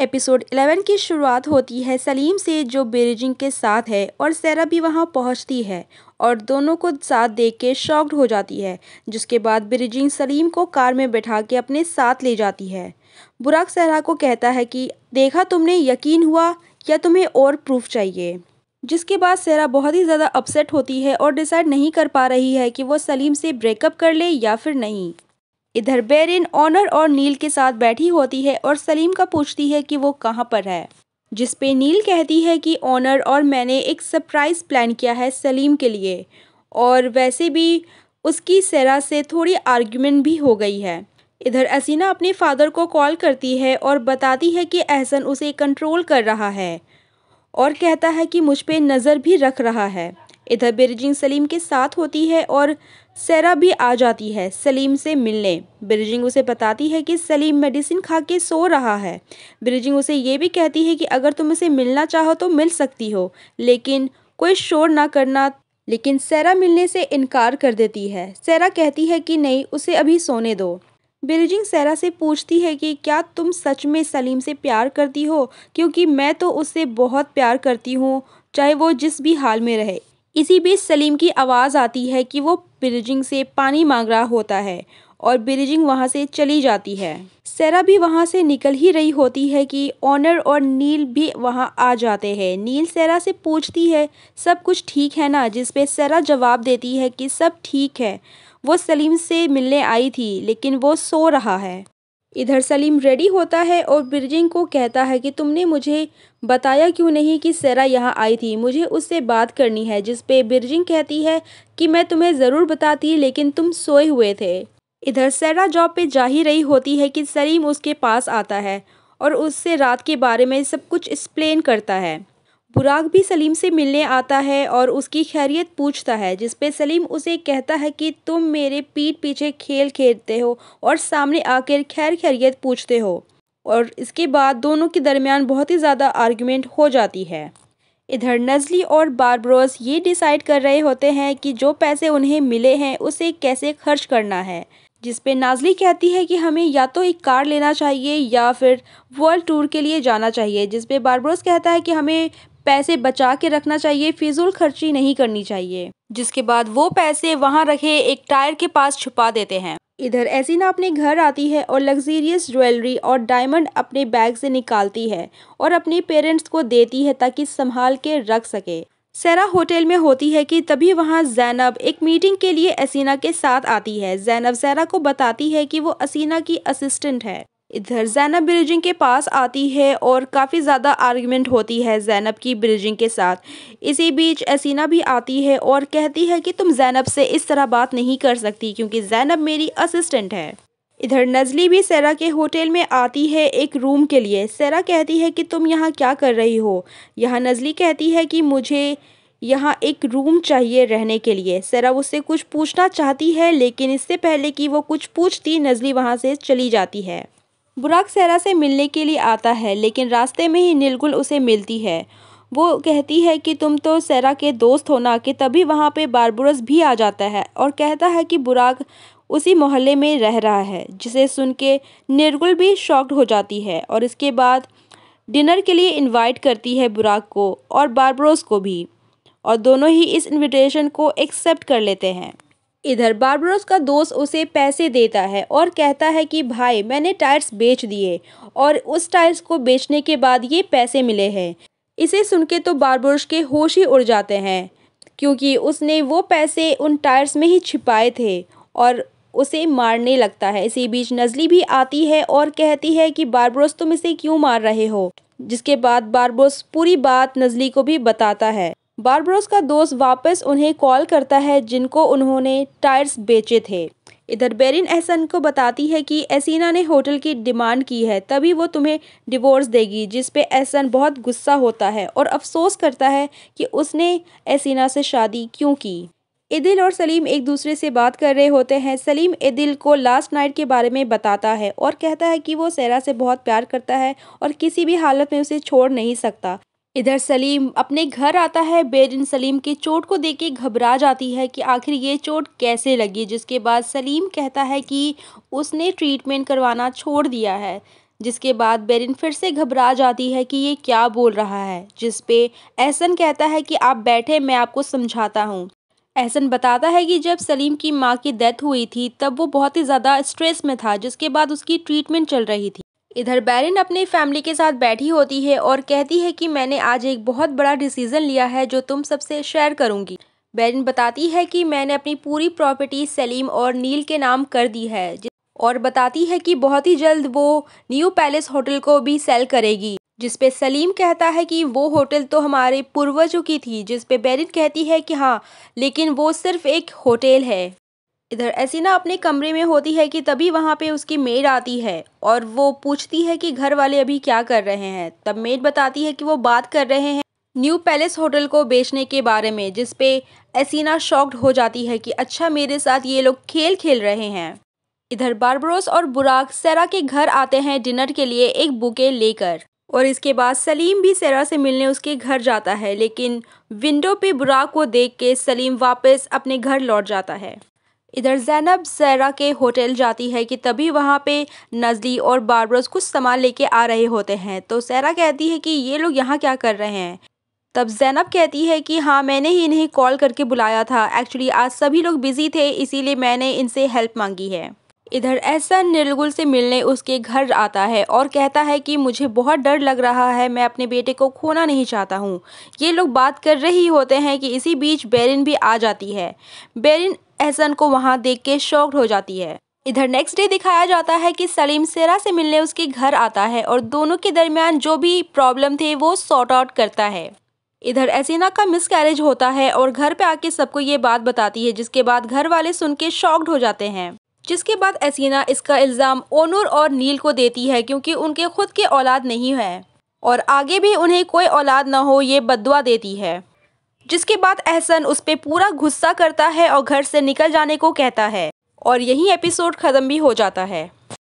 episode 11 की शुरुआत होती है सलीम से जो बेरिजिंग के साथ है और सैरा भी वहां पहुंचती है और दोनों को साथ देख के शॉक्ड हो जाती है जिसके बाद बेरिजिंग सलीम को कार में बैठा के अपने साथ ले जाती है बुराक सैरा को कहता है कि देखा तुमने यकीन हुआ या तुम्हें और प्रूफ चाहिए जिसके बाद सैरा बहुत ही ज़्यादा अपसेट होती है और डिसाइड नहीं कर पा रही है कि वो सलीम से ब्रेकअप कर ले या फिर नहीं इधर बेरिन ऑनर और नील के साथ बैठी होती है और सलीम का पूछती है कि वो कहाँ पर है जिस पे नील कहती है कि ऑनर और मैंने एक सरप्राइज़ प्लान किया है सलीम के लिए और वैसे भी उसकी सेरा से थोड़ी आर्ग्यूमेंट भी हो गई है इधर असीना अपने फादर को कॉल करती है और बताती है कि एहसन उसे कंट्रोल कर रहा है और कहता है कि मुझ पर नज़र भी रख रहा है इधर बिरजिंग सलीम के साथ होती है और सैरा भी आ जाती है सलीम से मिलने बिरजिंग उसे बताती है कि सलीम मेडिसिन खा के सो रहा है बिरजिंग उसे ये भी कहती है कि अगर तुम उसे मिलना चाहो तो मिल सकती हो लेकिन कोई शोर ना करना लेकिन सैरा मिलने से इनकार कर देती है सैरा कहती है कि नहीं उसे अभी सोने दो बिरजिंग सैरा से पूछती है कि क्या तुम सच में सलीम से प्यार करती हो क्योंकि मैं तो उससे बहुत प्यार करती हूँ चाहे वो जिस भी हाल में रहे इसी बीच सलीम की आवाज़ आती है कि वो ब्रिजिंग से पानी मांग रहा होता है और ब्रिजिंग वहाँ से चली जाती है सेरा भी वहाँ से निकल ही रही होती है कि ऑनर और नील भी वहाँ आ जाते हैं नील सेरा से पूछती है सब कुछ ठीक है ना जिस पे सेरा जवाब देती है कि सब ठीक है वो सलीम से मिलने आई थी लेकिन वो सो रहा है इधर सलीम रेडी होता है और बिरजिंग को कहता है कि तुमने मुझे बताया क्यों नहीं कि सेरा यहाँ आई थी मुझे उससे बात करनी है जिस पे बिरजिंग कहती है कि मैं तुम्हें ज़रूर बताती लेकिन तुम सोए हुए थे इधर सेरा जॉब पे जा ही रही होती है कि सलीम उसके पास आता है और उससे रात के बारे में सब कुछ एक्सप्लेन करता है बुराक भी सलीम से मिलने आता है और उसकी खैरियत पूछता है जिस पे सलीम उसे कहता है कि तुम मेरे पीठ पीछे खेल खेलते हो और सामने आकर खैर खैरियत पूछते हो और इसके बाद दोनों के दरमियान बहुत ही ज़्यादा आर्गुमेंट हो जाती है इधर नजली और बारब्रोस ये डिसाइड कर रहे होते हैं कि जो पैसे उन्हें मिले हैं उसे कैसे खर्च करना है जिस पे नाजली कहती है कि हमें या तो एक कार लेना चाहिए या फिर वर्ल्ड टूर के लिए जाना चाहिए जिस पे कहता है कि हमें पैसे बचा के रखना चाहिए फिजूल खर्ची नहीं करनी चाहिए जिसके बाद वो पैसे वहाँ रखे एक टायर के पास छुपा देते हैं इधर एसिना अपने घर आती है और लग्जीरियस ज्वेलरी और डायमंड अपने बैग से निकालती है और अपने पेरेंट्स को देती है ताकि संभाल के रख सके सेरा होटल में होती है कि तभी वहाँ जैनब एक मीटिंग के लिए असीना के साथ आती है जैनब सेरा को बताती है कि वो असीना की असिस्टेंट है इधर जैनब ब्रिजिंग के पास आती है और काफ़ी ज़्यादा आर्गुमेंट होती है जैनब की ब्रिजिंग के साथ इसी बीच असीना भी आती है और कहती है कि तुम जैनब से इस तरह बात नहीं कर सकती क्योंकि जैनब मेरी असिस्टेंट है इधर नजली भी सैरा के होटल में आती है एक रूम के लिए सैरा कहती है कि तुम यहाँ क्या कर रही हो यहाँ नजली कहती है कि मुझे यहाँ एक रूम चाहिए रहने के लिए सैरा उससे कुछ पूछना चाहती है लेकिन इससे पहले कि वो कुछ पूछती नजली वहाँ से चली जाती है बुराक सैरा से मिलने के लिए आता है लेकिन रास्ते में ही नीलगुल उसे मिलती है वो कहती है कि तुम तो सैरा के दोस्त हो ना कि तभी वहाँ पे बारबुरस भी आ जाता है और कहता है कि बुराक उसी मोहल्ले में रह रहा है जिसे सुन के निर्गुल भी शॉक्ड हो जाती है और इसके बाद डिनर के लिए इनवाइट करती है बुराक को और बारबरोस को भी और दोनों ही इस इनविटेशन को एक्सेप्ट कर लेते हैं इधर बारबरोस का दोस्त उसे पैसे देता है और कहता है कि भाई मैंने टायर्स बेच दिए और उस टायर्स को बेचने के बाद ये पैसे मिले हैं इसे सुन के तो बारबरोस के होश ही उड़ जाते हैं क्योंकि उसने वो पैसे उन टायर्स में ही छिपाए थे और उसे मारने लगता है इसी बीच नजली भी आती है और कहती है कि बारबरोस तुम इसे क्यों मार रहे हो जिसके बाद बारबोस पूरी बात नजली को भी बताता है बारब्रोस का दोस्त वापस उन्हें कॉल करता है जिनको उन्होंने टायर्स बेचे थे इधर बेरिन एहसन को बताती है कि एसीना ने होटल की डिमांड की है तभी वो तुम्हें डिवोर्स देगी जिस पे एहसन बहुत गुस्सा होता है और अफसोस करता है कि उसने एसीना से शादी क्यों की इदिल और सलीम एक दूसरे से बात कर रहे होते हैं सलीम इदिल को लास्ट नाइट के बारे में बताता है और कहता है कि वो सैरा से बहुत प्यार करता है और किसी भी हालत में उसे छोड़ नहीं सकता इधर सलीम अपने घर आता है बेरिन सलीम के चोट को देख के घबरा जाती है कि आखिर ये चोट कैसे लगी जिसके बाद सलीम कहता है कि उसने ट्रीटमेंट करवाना छोड़ दिया है जिसके बाद बेरिन फिर से घबरा जाती है कि ये क्या बोल रहा है जिस पे एहसन कहता है कि आप बैठे मैं आपको समझाता हूँ एहसन बताता है कि जब सलीम की माँ की डेथ हुई थी तब वो बहुत ही ज़्यादा स्ट्रेस में था जिसके बाद उसकी ट्रीटमेंट चल रही थी इधर बैरिन अपने फैमिली के साथ बैठी होती है और कहती है कि मैंने आज एक बहुत बड़ा डिसीजन लिया है जो तुम सबसे शेयर करूंगी बैरिन बताती है कि मैंने अपनी पूरी प्रॉपर्टी सलीम और नील के नाम कर दी है और बताती है कि बहुत ही जल्द वो न्यू पैलेस होटल को भी सेल करेगी जिसपे सलीम कहता है कि वो होटल तो हमारे पूर्वजों की थी जिसपे बैरिन कहती है कि हाँ लेकिन वो सिर्फ एक होटल है इधर एसिना अपने कमरे में होती है कि तभी वहाँ पे उसकी मेड आती है और वो पूछती है कि घर वाले अभी क्या कर रहे हैं तब मेड बताती है कि वो बात कर रहे हैं न्यू पैलेस होटल को बेचने के बारे में जिस पे एसिना शॉक्ड हो जाती है कि अच्छा मेरे साथ ये लोग खेल खेल रहे हैं इधर बारबरोस और बुराक सेरा के घर आते हैं डिनर के लिए एक बुके लेकर और इसके बाद सलीम भी सेरा से मिलने उसके घर जाता है लेकिन विंडो पे बुराक को देख के सलीम वापस अपने घर लौट जाता है इधर जैनब सैरा के होटल जाती है कि तभी वहाँ पे नजली और बारबरोस कुछ सामान लेके आ रहे होते हैं तो सैरा कहती है कि ये लोग यहाँ क्या कर रहे हैं तब जैनब कहती है कि हाँ मैंने ही इन्हें कॉल करके बुलाया था एक्चुअली आज सभी लोग बिजी थे इसीलिए मैंने इनसे हेल्प मांगी है इधर ऐसा निर्गुल से मिलने उसके घर आता है और कहता है कि मुझे बहुत डर लग रहा है मैं अपने बेटे को खोना नहीं चाहता हूँ ये लोग बात कर रहे ही होते हैं कि इसी बीच बेरिन भी आ जाती है बेरिन एहसन को वहाँ देख के शॉक्ड हो जाती है इधर नेक्स्ट डे दिखाया जाता है कि सलीम सेरा से मिलने उसके घर आता है और दोनों के दरमियान जो भी प्रॉब्लम थे वो सॉर्ट आउट करता है इधर एसिना का मिस कैरेज होता है और घर पे आके सबको ये बात बताती है जिसके बाद घर वाले सुन के शॉक्ड हो जाते हैं जिसके बाद एसिना इसका इल्ज़ाम ओनूर और नील को देती है क्योंकि उनके खुद के औलाद नहीं है और आगे भी उन्हें कोई औलाद ना हो ये बदवा देती है जिसके बाद एहसन उस पर पूरा गुस्सा करता है और घर से निकल जाने को कहता है और यही एपिसोड ख़त्म भी हो जाता है